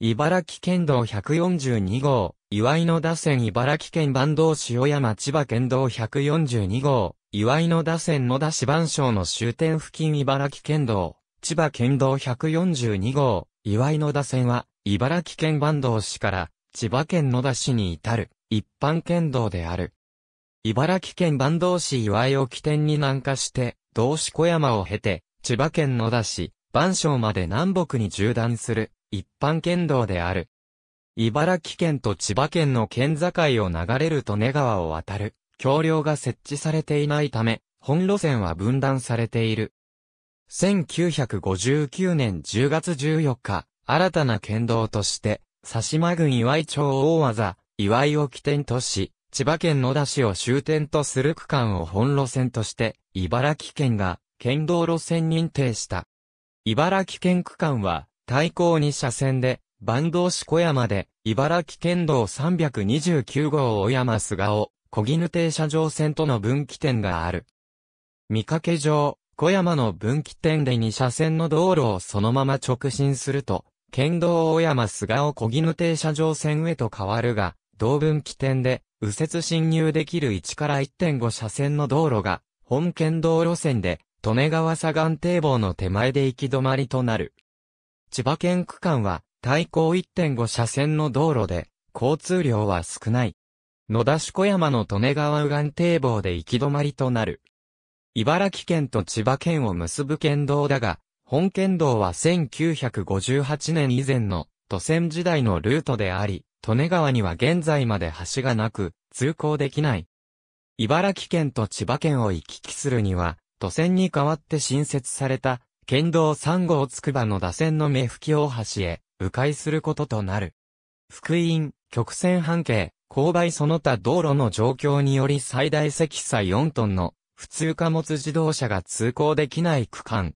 茨城県道142号、岩井野田線茨城県坂東塩山千葉県道142号、岩井野田線野田市番省の終点付近茨城県道、千葉県道142号、岩井野田線は、茨城県坂東市から、千葉県野田市に至る、一般県道である。茨城県坂東市岩井を起点に南下して、道志小山を経て、千葉県野田市、万象まで南北に縦断する、一般県道である。茨城県と千葉県の県境を流れる利根川を渡る、橋梁が設置されていないため、本路線は分断されている。1959年10月14日、新たな県道として、佐島郡岩井町大技、岩井を起点とし、千葉県野田市を終点とする区間を本路線として、茨城県が県道路線認定した。茨城県区間は、対向2車線で、坂東市小山で、茨城県道329号小山菅尾、小木絹停車場線との分岐点がある。見かけ上、小山の分岐点で2車線の道路をそのまま直進すると、県道大山菅尾小木絹停車場線へと変わるが、同分岐点で、右折進入できる1から1.5車線の道路が、本県道路線で、利根川左岸堤防の手前で行き止まりとなる。千葉県区間は、対向1.5車線の道路で、交通量は少ない。野田市小山の利根川右岸堤防で行き止まりとなる。茨城県と千葉県を結ぶ県道だが、本県道は1958年以前の都線時代のルートであり、利根川には現在まで橋がなく、通行できない。茨城県と千葉県を行き来するには、都線に代わって新設された県道3号つくばの打線の目吹き大橋へ、迂回することとなる。福音、曲線半径、勾配その他道路の状況により最大積載4トンの普通貨物自動車が通行できない区間。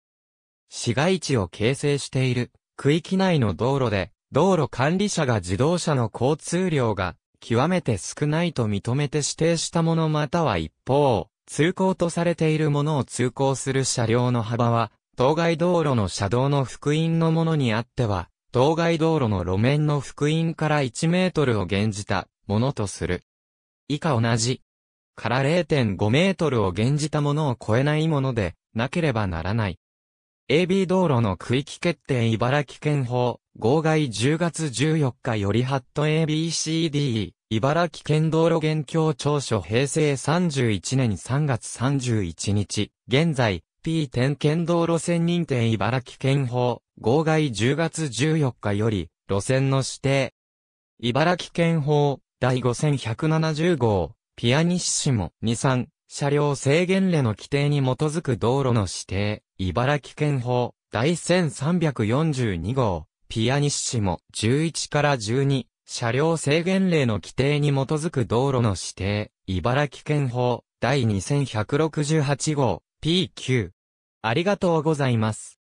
市街地を形成している区域内の道路で道路管理者が自動車の交通量が極めて少ないと認めて指定したものまたは一方、通行とされているものを通行する車両の幅は当該道路の車道の福音のものにあっては、当該道路の路面の福音から1メートルを減じたものとする。以下同じ。から0.5メートルを減じたものを超えないもので、なければならない。AB 道路の区域決定茨城県法、号外10月14日よりハット ABCD、茨城県道路現況調書平成31年3月31日、現在、p 点検道路線認定茨城県法、号外10月14日より、路線の指定。茨城県法、第5170号、ピアニッシモ23、車両制限令の規定に基づく道路の指定、茨城県法、第1342号、ピアニッシモ11から12、車両制限令の規定に基づく道路の指定、茨城県法、第2168号、PQ。ありがとうございます。